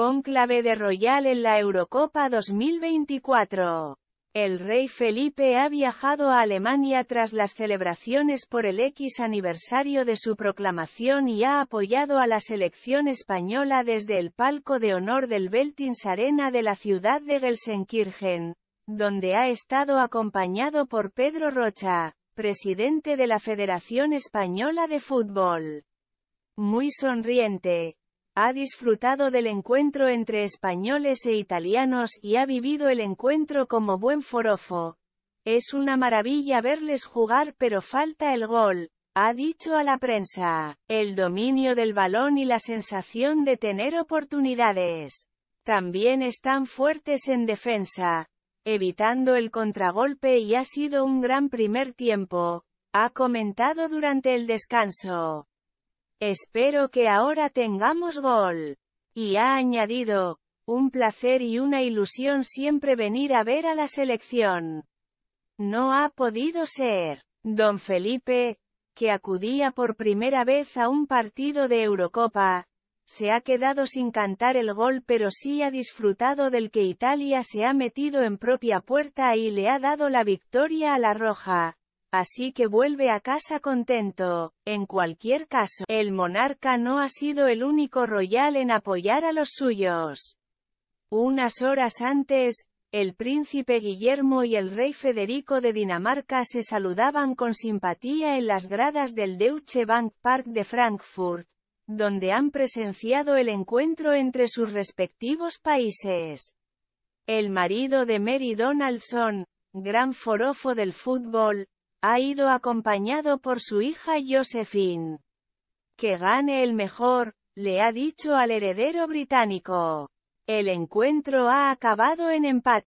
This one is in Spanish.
Cónclave de Royal en la Eurocopa 2024. El rey Felipe ha viajado a Alemania tras las celebraciones por el X aniversario de su proclamación y ha apoyado a la selección española desde el palco de honor del Beltins Arena de la ciudad de Gelsenkirchen, donde ha estado acompañado por Pedro Rocha, presidente de la Federación Española de Fútbol. Muy sonriente, ha disfrutado del encuentro entre españoles e italianos y ha vivido el encuentro como buen forofo. Es una maravilla verles jugar pero falta el gol, ha dicho a la prensa. El dominio del balón y la sensación de tener oportunidades. También están fuertes en defensa, evitando el contragolpe y ha sido un gran primer tiempo, ha comentado durante el descanso. Espero que ahora tengamos gol. Y ha añadido, un placer y una ilusión siempre venir a ver a la selección. No ha podido ser. Don Felipe, que acudía por primera vez a un partido de Eurocopa, se ha quedado sin cantar el gol pero sí ha disfrutado del que Italia se ha metido en propia puerta y le ha dado la victoria a la Roja. Así que vuelve a casa contento. En cualquier caso, el monarca no ha sido el único royal en apoyar a los suyos. Unas horas antes, el príncipe Guillermo y el rey Federico de Dinamarca se saludaban con simpatía en las gradas del Deutsche Bank Park de Frankfurt, donde han presenciado el encuentro entre sus respectivos países. El marido de Mary Donaldson, gran forofo del fútbol, ha ido acompañado por su hija Josephine. Que gane el mejor, le ha dicho al heredero británico. El encuentro ha acabado en empate.